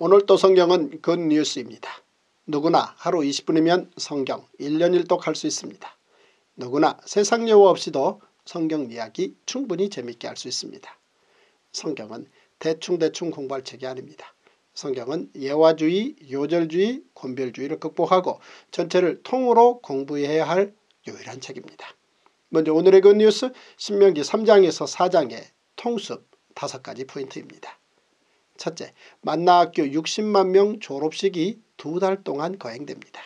오늘도 성경은 굿뉴스입니다. 누구나 하루 20분이면 성경 1년 1독 할 수 있습니다. 누구나 세상 여호 없이도 성경 이야기 충분히 재밌게 할 수 있습니다. 성경은 대충대충 공부할 책이 아닙니다. 성경은 예화주의, 요절주의, 곤별주의를 극복하고 전체를 통으로 공부해야 할 유일한 책입니다. 먼저 오늘의 굿뉴스 신명기 3장에서 4장의 통습 5가지 포인트입니다. 첫째, 만나학교 60만 명 졸업식이 두 달 동안 거행됩니다.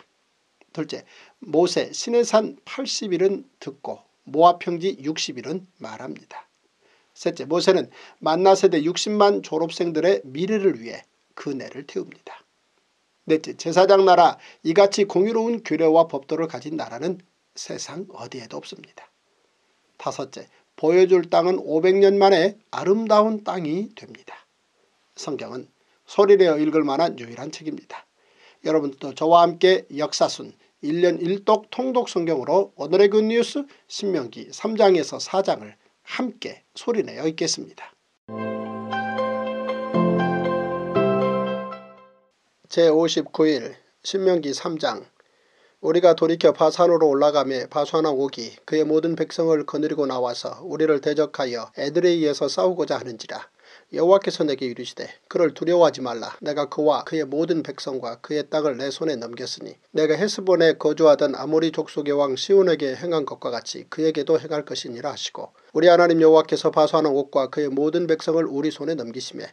둘째, 모세 신해산 80일은 듣고 모아평지 60일은 말합니다. 셋째, 모세는 만나세대 60만 졸업생들의 미래를 위해 그네를 태웁니다. 넷째, 제사장 나라 이같이 공유로운 규례와 법도를 가진 나라는 세상 어디에도 없습니다. 다섯째, 보여줄 땅은 500년 만에 아름다운 땅이 됩니다. 성경은 소리내어 읽을 만한 유일한 책입니다. 여러분도 저와 함께 역사순 1년 1독 통독 성경으로 오늘의 굿뉴스 신명기 3장에서 4장을 함께 소리내어 읽겠습니다. 제59일 신명기 3장 우리가 돌이켜 바산으로 올라가며 바산아 옥이 그의 모든 백성을 거느리고 나와서 우리를 대적하여 애드레이에서 싸우고자 하는지라 여호와께서 내게 이르시되 그를 두려워하지 말라 내가 그와 그의 모든 백성과 그의 땅을 내 손에 넘겼으니 내가 헤스본에 거주하던 아모리 족속의 왕 시온에게 행한 것과 같이 그에게도 행할 것이니라 하시고 우리 하나님 여호와께서 파수하는 옷과 그의 모든 백성을 우리 손에 넘기심에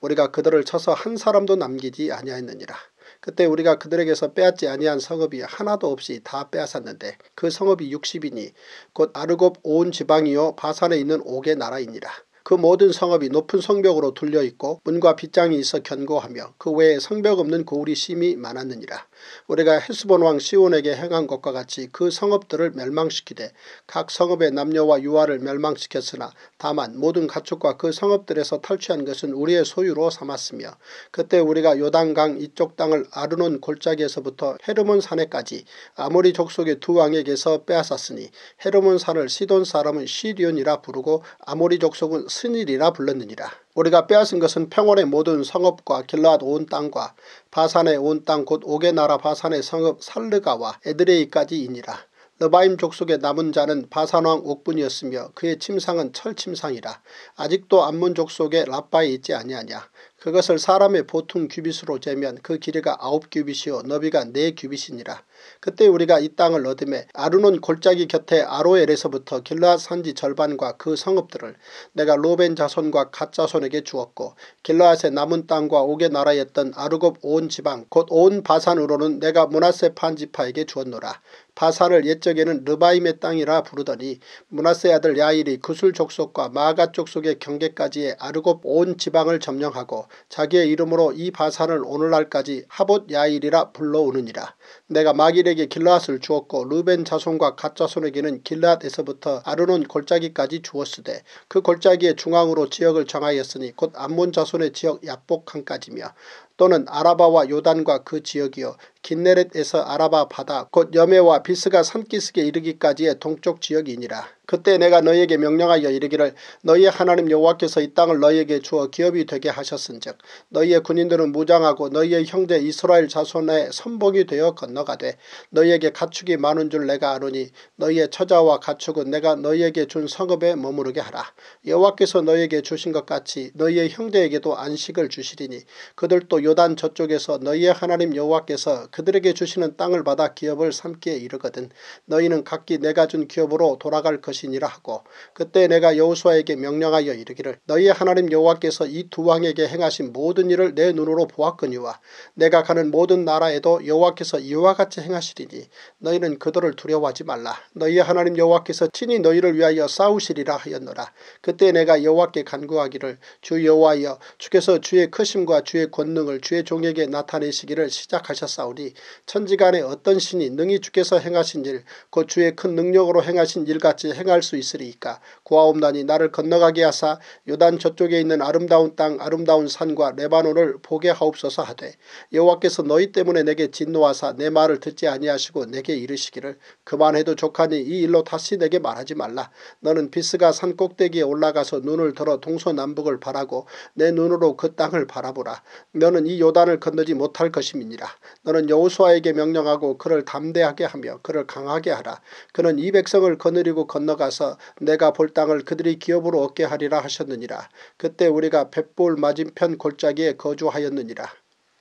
우리가 그들을 쳐서 한 사람도 남기지 아니하였느니라. 그때 우리가 그들에게서 빼앗지 아니한 성읍이 하나도 없이 다 빼앗았는데 그 성읍이 60이니 곧 아르곱 온 지방이요 바산에 있는 옥의 나라이니라. 그 모든 성읍이 높은 성벽으로 둘려 있고 문과 빗장이 있어 견고하며 그 외에 성벽 없는 고울이 심히 많았느니라. 우리가 헤스본 왕 시온에게 행한 것과 같이 그 성읍들을 멸망시키되 각 성읍의 남녀와 유아를 멸망시켰으나 다만 모든 가축과 그 성읍들에서 탈취한 것은 우리의 소유로 삼았으며 그때 우리가 요단강 이쪽 땅을 아르논 골짜기에서부터 헤르몬 산에까지 아모리 족속의 두 왕에게서 빼앗았으니 헤르몬 산을 시돈 사람은 시리온이라 부르고 아모리 족속은 스닐이라 불렀느니라. 우리가 빼앗은 것은 평원의 모든 성읍과 길라앗 온 땅과 바산의 온 땅 곧 오게나라 바산의 성읍 살르가와 에드레이까지이니라. 르바임 족속의 남은 자는 바산왕 옥분이었으며 그의 침상은 철침상이라. 아직도 암문 족속의 라빠에 있지 아니하냐. 그것을 사람의 보통 규빗으로 재면 그 길이가 아홉 규빗이요 너비가 네 규빗이니라. 그때 우리가 이 땅을 얻음에 아르논 골짜기 곁에 아로엘에서부터 길라 산지 절반과 그 성읍들을 내가 로벤 자손과 갓 자손에게 주었고 길라앗의 남은 땅과 옥의 나라였던 아르곱 온 지방 곧 온 바산으로는 내가 문하세 판지파에게 주었노라. 바산을 옛적에는 르바임의 땅이라 부르더니 문하세 아들 야일이 구슬 족속과 마가 족속의 경계까지의 아르곱 온 지방을 점령하고 자기의 이름으로 이 바산을 오늘날까지 하봇 야일이라 불러오느니라. 내가 마길에게 길라앗을 주었고 르벤 자손과 갓 자손에게는 길라앗에서부터 아르논 골짜기까지 주었으되 그 골짜기의 중앙으로 지역을 정하였으니 곧 암몬 자손의 지역 약복항까지며 또는 아라바와 요단과 그 지역이요 긴네렛에서 아라바 바다 곧 여매와 비스가 산기슭에 이르기까지의 동쪽 지역이니라. 그때 내가 너희에게 명령하여 이르기를 너희의 하나님 여호와께서 이 땅을 너희에게 주어 기업이 되게 하셨은즉 너희의 군인들은 무장하고 너희의 형제 이스라엘 자손의 선봉이 되어 건너가되 너희에게 가축이 많은 줄 내가 아노니 너희의 처자와 가축은 내가 너희에게 준 성읍에 머무르게 하라. 여호와께서 너희에게 주신 것 같이 너희의 형제에게도 안식을 주시리니 그들도 요단 저쪽에서 너희의 하나님 여호와께서 그들에게 주시는 땅을 받아 기업을 삼기에 이르거든 너희는 각기 내가 준 기업으로 돌아갈 것이니라 하고 그때 내가 여호수아에게 명령하여 이르기를 너희의 하나님 여호와께서 이 두 왕에게 행하신 모든 일을 내 눈으로 보았거니와 내가 가는 모든 나라에도 여호와께서 이와 같이 행하시리니 너희는 그들을 두려워하지 말라 너희의 하나님 여호와께서 친히 너희를 위하여 싸우시리라 하였노라 그때 내가 여호와께 간구하기를 주 여호와여 주께서 주의 크심과 주의 권능을 주의 종에게 나타내시기를 시작하셨사오니 천지간에 어떤 신이 능히 주께서 행하신 일곧 주의 큰 능력으로 행하신 일같이 행할 수 있으리이까 고아옵나니 나를 건너가게 하사 요단 저쪽에 있는 아름다운 땅 아름다운 산과 레바논을 보게 하옵소서 하되 여호와께서 너희 때문에 내게 진노하사 내 말을 듣지 아니하시고 내게 이르시기를 그만해도 좋하니 이 일로 다시 내게 말하지 말라 너는 비스가 산 꼭대기에 올라가서 눈을 들어 동서남북을 바라고 내 눈으로 그 땅을 바라보라 너는 너는 이 요단을 건너지 못할 것임이니라. 너는 여호수아에게 명령하고 그를 담대하게 하며 그를 강하게 하라. 그는 이 백성을 거느리고 건너가서 내가 볼 땅을 그들이 기업으로 얻게 하리라 하셨느니라. 그때 우리가 백불 맞은편 골짜기에 거주하였느니라.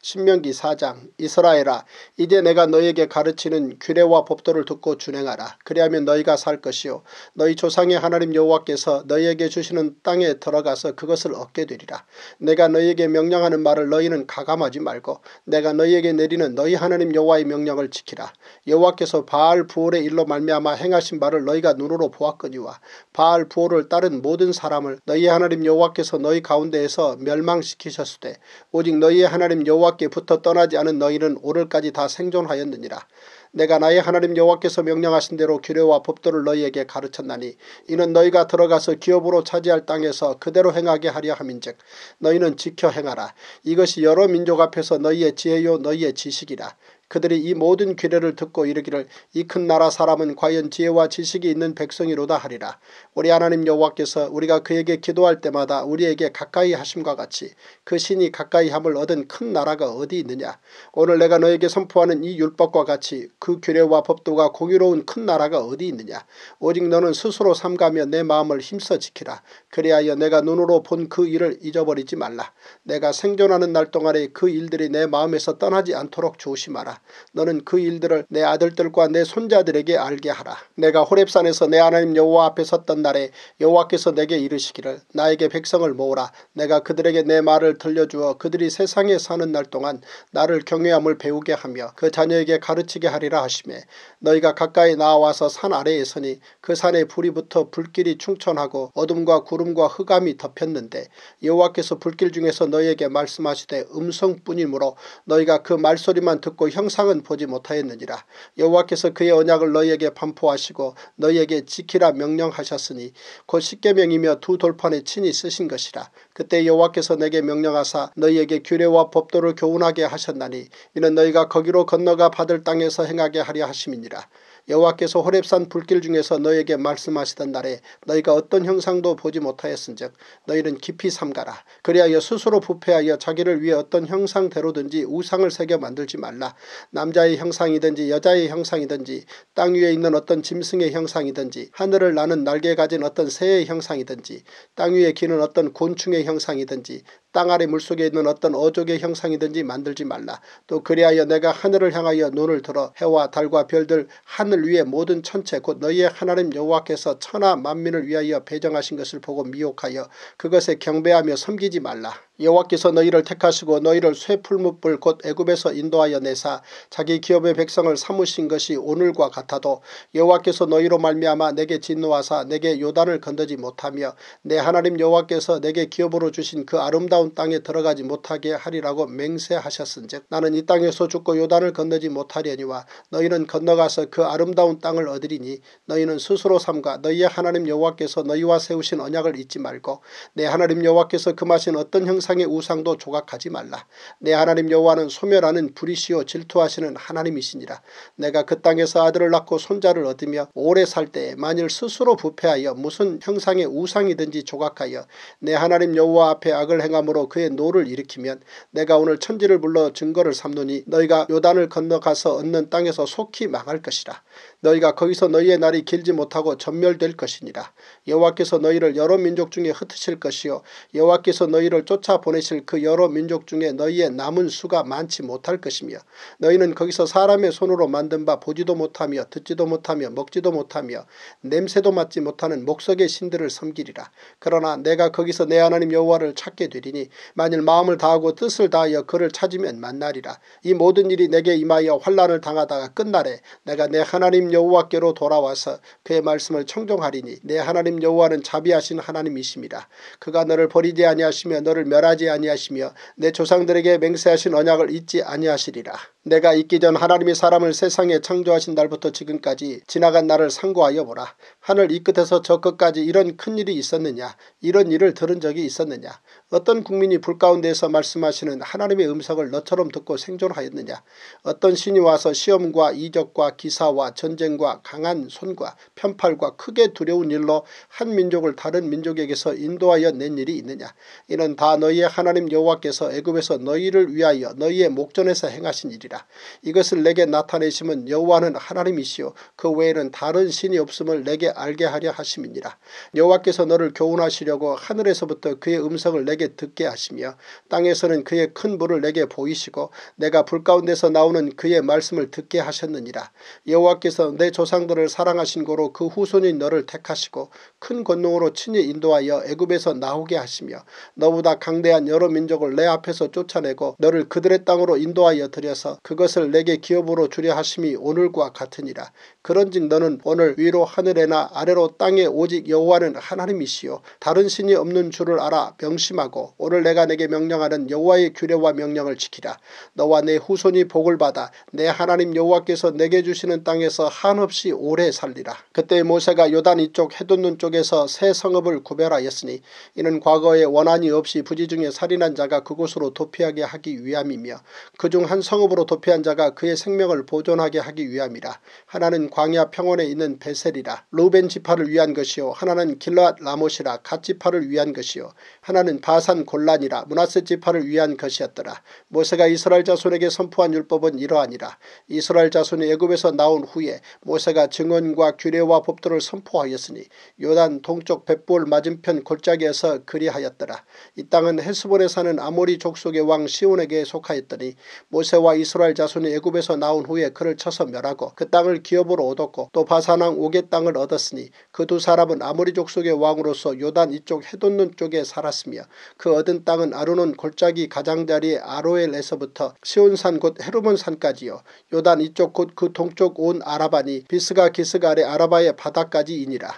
신명기 4장 이스라엘아 이제 내가 너에게 가르치는 규례와 법도를 듣고 준행하라. 그리하면 너희가 살 것이요 너희 조상의 하나님 여호와께서 너희에게 주시는 땅에 들어가서 그것을 얻게 되리라. 내가 너희에게 명령하는 말을 너희는 가감하지 말고 내가 너희에게 내리는 너희 하나님 여호와의 명령을 지키라. 여호와께서 바알 부올의 일로 말미암아 행하신 바를 너희가 눈으로 보았거니와 바알 부올을 따른 모든 사람을 너희 하나님 여호와께서 너희 가운데에서 멸망시키셨으되 오직 너희의 하나님 여호와 여호와께부터 떠나지 않은 너희는 오늘까지 다 생존하였느니라. 내가 나의 하나님 여호와께서 명령하신 대로 규례와 법도를 너희에게 가르쳤나니 이는 너희가 들어가서 기업으로 차지할 땅에서 그대로 행하게 하려 함인즉 너희는 지켜 행하라. 이것이 여러 민족 앞에서 너희의 지혜요 너희의 지식이라. 그들이 이 모든 규례를 듣고 이르기를 이 큰 나라 사람은 과연 지혜와 지식이 있는 백성이로다 하리라. 우리 하나님 여호와께서 우리가 그에게 기도할 때마다 우리에게 가까이 하심과 같이 그 신이 가까이 함을 얻은 큰 나라가 어디 있느냐. 오늘 내가 너에게 선포하는 이 율법과 같이 그 규례와 법도가 공의로운 큰 나라가 어디 있느냐. 오직 너는 스스로 삼가며 내 마음을 힘써 지키라. 그리하여 내가 눈으로 본 그 일을 잊어버리지 말라. 내가 생존하는 날 동안에 그 일들이 내 마음에서 떠나지 않도록 조심하라. 너는 그 일들을 내 아들들과 내 손자들에게 알게 하라. 내가 호랩산에서 내 하나님 여호와 앞에 섰던 날에 여호와께서 내게 이르시기를 나에게 백성을 모으라. 내가 그들에게 내 말을 들려주어 그들이 세상에 사는 날 동안 나를 경외함을 배우게 하며 그 자녀에게 가르치게 하리라 하심에 너희가 가까이 나와서 산 아래에 서니 그 산에 불이 붙어 불길이 충천하고 어둠과 구름과 흑암이 덮였는데 여호와께서 불길 중에서 너희에게 말씀하시되 음성뿐이므로 너희가 그 말소리만 듣고 형 형상은 보지 못하였느니라. 여호와께서 그의 언약을 너희에게 반포하시고 너희에게 지키라 명령하셨으니 곧 십계명이며 두 돌판에 친히 쓰신 것이라. 그때 여호와께서 내게 명령하사 너희에게 규례와 법도를 교훈하게 하셨나니 이는 너희가 거기로 건너가 받을 땅에서 행하게 하려 하심이니라. 여호와께서 호렙산 불길 중에서 너에게 말씀하시던 날에 너희가 어떤 형상도 보지 못하였은즉 너희는 깊이 삼가라. 그리하여 스스로 부패하여 자기를 위해 어떤 형상대로든지 우상을 새겨 만들지 말라. 남자의 형상이든지 여자의 형상이든지 땅 위에 있는 어떤 짐승의 형상이든지 하늘을 나는 날개 가진 어떤 새의 형상이든지 땅 위에 기는 어떤 곤충의 형상이든지 땅 아래 물속에 있는 어떤 어족의 형상이든지 만들지 말라. 또 그리하여 내가 하늘을 향하여 눈을 들어 해와 달과 별들 하늘 위의 모든 천체 곧 너희의 하나님 여호와께서 천하 만민을 위하여 배정하신 것을 보고 미혹하여 그것에 경배하며 섬기지 말라. 여호와께서 너희를 택하시고 너희를 쇠풀무불 곧 애굽에서 인도하여 내사 자기 기업의 백성을 삼으신 것이 오늘과 같아도 여호와께서 너희로 말미암아 내게 진노하사 내게 요단을 건너지 못하며 내 하나님 여호와께서 내게 기업으로 주신 그 아름다운 땅에 들어가지 못하게 하리라고 맹세하셨은즉 나는 이 땅에서 죽고 요단을 건너지 못하려니와 너희는 건너가서 그 아름다운 땅을 얻으리니 너희는 스스로 삼가 너희의 하나님 여호와께서 너희와 세우신 언약을 잊지 말고 내 하나님 여호와께서 금하신 그 어떤 형상 세상의 우상도 조각하지 말라. 내 하나님 여호와는 소멸하는 불이시요 질투하시는 하나님이시니라. 내가 그 땅에서 아들을 낳고 손자를 얻으며 오래 살 때에 만일 스스로 부패하여 무슨 형상의 우상이든지 조각하여 내 하나님 여호와 앞에 악을 행함으로 그의 노를 일으키면 내가 오늘 천지를 불러 증거를 삼노니 너희가 요단을 건너가서 얻는 땅에서 속히 망할 것이라. 너희가 거기서 너희의 날이 길지 못하고 전멸될 것이니라. 여호와께서 너희를 여러 민족 중에 흩으실 것이요 여호와께서 너희를 쫓아 보내실 그 여러 민족 중에 너희의 남은 수가 많지 못할 것이며 너희는 거기서 사람의 손으로 만든 바 보지도 못하며 듣지도 못하며 먹지도 못하며 냄새도 맡지 못하는 목석의 신들을 섬기리라. 그러나 내가 거기서 내 하나님 여호와를 찾게 되리니 만일 마음을 다하고 뜻을 다하여 그를 찾으면 만나리라. 이 모든 일이 내게 임하여 환란을 당하다가 끝날에 내가 내 하나님 여호와께로 돌아와서 그의 말씀을 청종하리니 내 하나님 여호와는 자비하신 하나님이십니다. 그가 너를 버리지 아니하시며 너를 멸하 멸하지 아니하시며 내 조상들에게 맹세하신 언약을 잊지 아니하시리라. 내가 있기 전 하나님이 사람을 세상에 창조하신 날부터 지금까지 지나간 날을 상고하여 보라. 하늘 이 끝에서 저 끝까지 이런 큰일이 있었느냐 이런 일을 들은 적이 있었느냐 어떤 국민이 불 가운데에서 말씀하시는 하나님의 음성을 너처럼 듣고 생존하였느냐. 어떤 신이 와서 시험과 이적과 기사와 전쟁과 강한 손과 편팔과 크게 두려운 일로 한 민족을 다른 민족에게서 인도하여 낸 일이 있느냐. 이는 다 너희의 하나님 여호와께서 애굽에서 너희를 위하여 너희의 목전에서 행하신 일이라. 이것을 내게 나타내심은 여호와는 하나님이시오그 외에는 다른 신이 없음을 내게 알게 하려 하심이니라. 여호와께서 너를 교훈하시려고 하늘에서부터 그의 음성을 내게 내게 듣게 하시며 땅에서는 그의 큰 불을 내게 보이시고 내가 불 가운데서 나오는 그의 말씀을 듣게 하셨느니라. 여호와께서 내 조상들을 사랑하신 고로 그후손이 너를 택하시고 큰 권능으로 친히 인도하여 애굽에서 나오게 하시며 너보다 강대한 여러 민족을 내 앞에서 쫓아내고 너를 그들의 땅으로 인도하여 들여서 그것을 내게 기업으로 주려 하심이 오늘과 같으니라. 그런즉 너는 오늘 위로 하늘에나 아래로 땅에 오직 여호와는 하나님이시요 다른 신이 없는 줄을 알아 명심하고 하고 오늘 내가 내게 명령하는 여호와의 규례와 명령을 지키라. 너와 내 후손이 복을 받아 내 하나님 여호와께서 내게 주시는 땅에서 한없이 오래 살리라. 그때 모세가 요단 이쪽 해돋눈 쪽에서 새 성읍을 구별하였으니 이는 과거에 원한이 없이 부지 중에 살인한 자가 그곳으로 도피하게 하기 위함이며 그중 한 성읍으로 도피한 자가 그의 생명을 보존하게 하기 위함이라. 하나는 광야 평원에 있는 베셀이라. 루벤 지파를 위한 것이요 하나는 길라 라못이라 갓 지파를 위한 것이요 하나는 바 바산 곤란이라 문하세 지파를 위한 것이었더라. 모세가 이스라엘 자손에게 선포한 율법은 이러하니라. 이스라엘 자손이 애굽에서 나온 후에 모세가 증언과 규례와 법도를 선포하였으니 요단 동쪽 백불 맞은편 골짜기에서 그리하였더라. 이 땅은 헬스본에 사는 아모리 족속의 왕 시온에게 속하였더니 모세와 이스라엘 자손이 애굽에서 나온 후에 그를 쳐서 멸하고 그 땅을 기업으로 얻었고 또 바산왕 오게 땅을 얻었으니 그 두 사람은 아모리 족속의 왕으로서 요단 이쪽 해돋는 쪽에 살았으며 그 얻은 땅은 아론은 골짜기 가장자리 아로엘에서부터 시온산 곧 헤르몬산까지요. 요단 이쪽 곧그 동쪽 온 아라바니 비스가 기스가 아래 아라바의 바다까지이니라.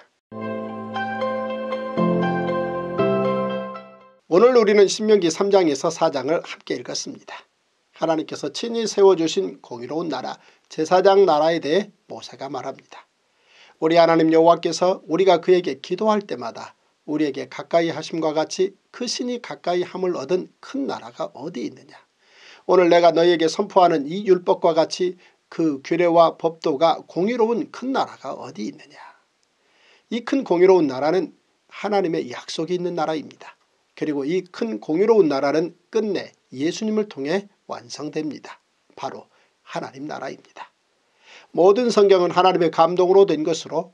오늘 우리는 신명기 3장에서 4장을 함께 읽었습니다. 하나님께서 친히 세워주신 공의로운 나라 제사장 나라에 대해 모세가 말합니다. 우리 하나님 여호와께서 우리가 그에게 기도할 때마다 우리에게 가까이 하심과 같이 그 신이 가까이 함을 얻은 큰 나라가 어디 있느냐. 오늘 내가 너희에게 선포하는 이 율법과 같이 그 규례와 법도가 공의로운 큰 나라가 어디 있느냐. 이 큰 공의로운 나라는 하나님의 약속이 있는 나라입니다. 그리고 이 큰 공의로운 나라는 끝내 예수님을 통해 완성됩니다. 바로 하나님 나라입니다. 모든 성경은 하나님의 감동으로 된 것으로